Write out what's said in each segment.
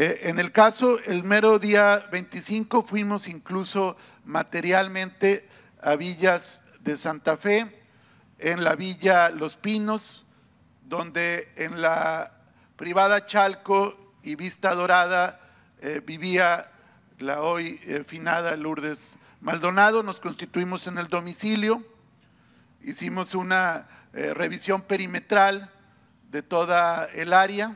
Eh, en el caso, el mero día 25 fuimos incluso materialmente a villas de Santa Fe, en la villa Los Pinos, donde en la privada Chalco y Vista Dorada eh, vivía la hoy eh, finada Lourdes Maldonado, nos constituimos en el domicilio, hicimos una revisión perimetral de toda el área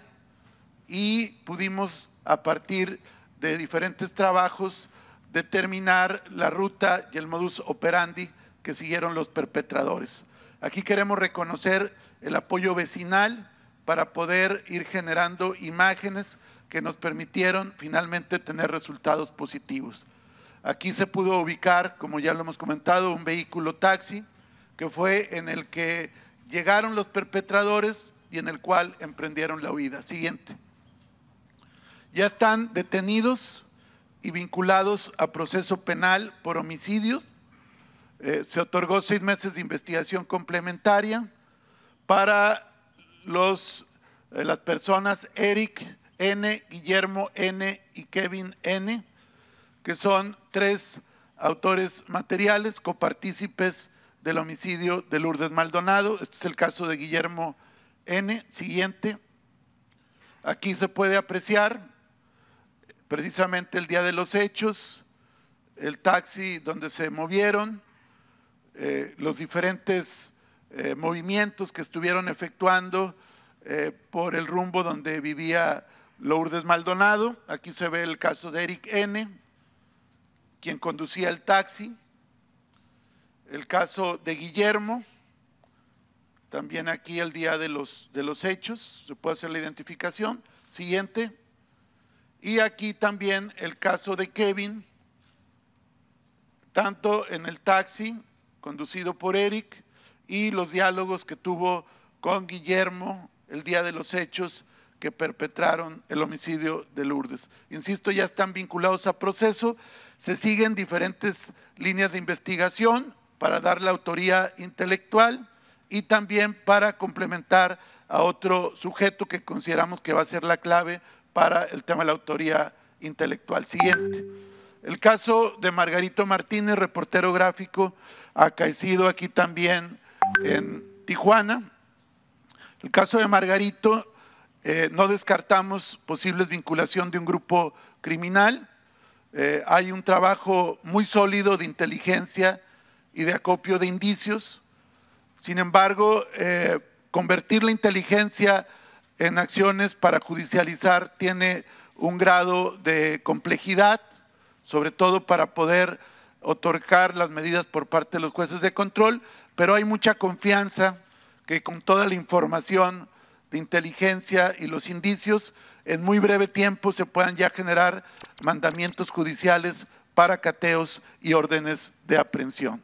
y pudimos a partir de diferentes trabajos determinar la ruta y el modus operandi que siguieron los perpetradores. Aquí queremos reconocer el apoyo vecinal para poder ir generando imágenes que nos permitieron finalmente tener resultados positivos. Aquí se pudo ubicar, como ya lo hemos comentado, un vehículo taxi que fue en el que llegaron los perpetradores y en el cual emprendieron la huida. Siguiente ya están detenidos y vinculados a proceso penal por homicidios. Eh, se otorgó seis meses de investigación complementaria para los, eh, las personas Eric N, Guillermo N y Kevin N, que son tres autores materiales copartícipes del homicidio de Lourdes Maldonado. Este es el caso de Guillermo N. Siguiente. Aquí se puede apreciar precisamente el día de los hechos, el taxi donde se movieron, eh, los diferentes eh, movimientos que estuvieron efectuando eh, por el rumbo donde vivía Lourdes Maldonado. Aquí se ve el caso de Eric N., quien conducía el taxi. El caso de Guillermo, también aquí el día de los, de los hechos, se puede hacer la identificación. Siguiente. Y aquí también el caso de Kevin, tanto en el taxi conducido por Eric y los diálogos que tuvo con Guillermo el día de los hechos que perpetraron el homicidio de Lourdes. Insisto, ya están vinculados a proceso, se siguen diferentes líneas de investigación para dar la autoría intelectual y también para complementar a otro sujeto que consideramos que va a ser la clave para el tema de la autoría intelectual. Siguiente. El caso de Margarito Martínez, reportero gráfico, ha acaecido aquí también en Tijuana. El caso de Margarito, eh, no descartamos posibles vinculación de un grupo criminal. Eh, hay un trabajo muy sólido de inteligencia y de acopio de indicios. Sin embargo, eh, convertir la inteligencia en acciones para judicializar tiene un grado de complejidad, sobre todo para poder otorgar las medidas por parte de los jueces de control, pero hay mucha confianza que con toda la información de inteligencia y los indicios, en muy breve tiempo se puedan ya generar mandamientos judiciales para cateos y órdenes de aprehensión.